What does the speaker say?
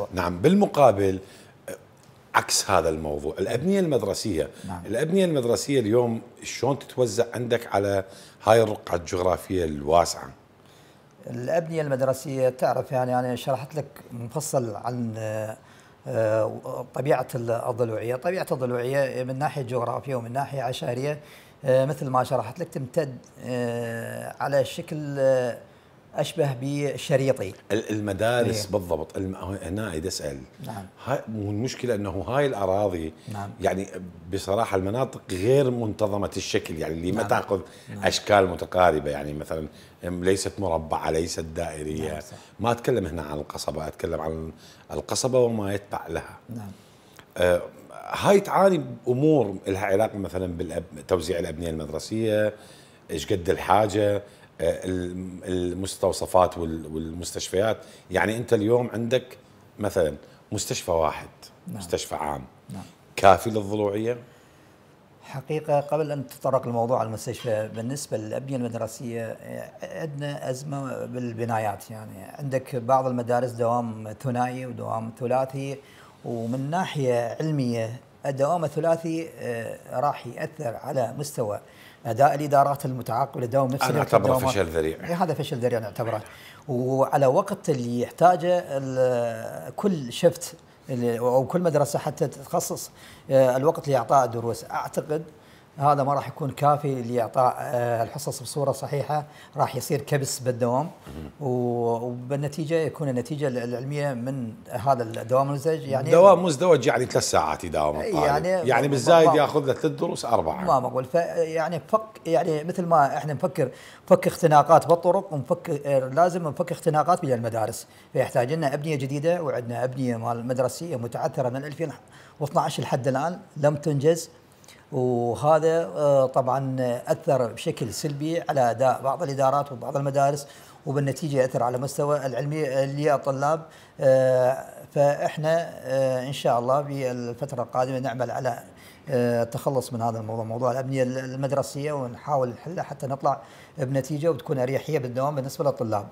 القضاء نعم بالمقابل عكس هذا الموضوع الأبنية المدرسية نعم. الأبنية المدرسية اليوم شلون تتوزع عندك على هاي الرقعة الجغرافية الواسعة الأبنية المدرسية تعرف يعني أنا يعني شرحت لك مفصل عن آه، طبيعة الضلوعية طبيعة الضلوعية من ناحية جغرافية ومن ناحية عشائرية آه، مثل ما شرحت لك تمتد آه، على شكل اشبه بشريطي المدارس إيه؟ بالضبط الم... هنا اذا اسال نعم هاي المشكله انه هاي الاراضي نعم يعني بصراحه المناطق غير منتظمه الشكل يعني اللي نعم. ما تاخذ نعم. اشكال متقاربه يعني مثلا ليست مربعه ليست دائريه نعم ما اتكلم هنا عن القصبه اتكلم عن القصبه وما يتبع لها نعم آه هاي تعاني امور لها علاقه مثلا بتوزيع الابنيه المدرسيه ايش قد الحاجه آه، المستوصفات والمستشفيات يعني انت اليوم عندك مثلا مستشفى واحد نعم. مستشفى عام نعم. كافي للضلوعيه حقيقة قبل أن تطرق الموضوع على المستشفى بالنسبة للأبنية المدرسية عندنا أزمة بالبنايات يعني عندك بعض المدارس دوام ثنائي ودوام ثلاثي ومن ناحية علمية الدوام الثلاثي آه، راح يأثر على مستوى اداء الادارات المتعاقبه دوام نفس انا اعتبره فشل ذريع إيه، هذا فشل ذريع نعتبره وعلى وقت اللي يحتاجه كل شفت او كل مدرسه حتى تخصص آه، الوقت لاعطاء الدروس اعتقد هذا ما راح يكون كافي لاعطاء آه، الحصص بصوره صحيحه راح يصير كبس بالدوام وبالنتيجه يكون النتيجه العلميه من هذا الدوام المزدوج يعني دوام مزدوج يعني ثلاث ساعات يداوم الطالب يعني يعني بالزايد ياخذ له ثلاث دروس اربعه ما مقبول فيعني فك يعني مثل ما احنا نفكر فك اختناقات بالطرق ونفك آه، لازم نفك اختناقات بين المدارس فيحتاج لنا ابنيه جديده وعندنا ابنيه مال مدرسيه متعثره من 2012 لحد الان لم تنجز وهذا آه، طبعا اثر بشكل سلبي على اداء بعض الادارات وبعض المدارس وبالنتيجه اثر على مستوى العلمي للطلاب آه، فاحنا آه، ان شاء الله بالفتره القادمه نعمل على التخلص من هذا الموضوع موضوع الابنيه المدرسيه ونحاول نحله حتى نطلع بنتيجه وتكون اريحيه بالدوام بالنسبه للطلاب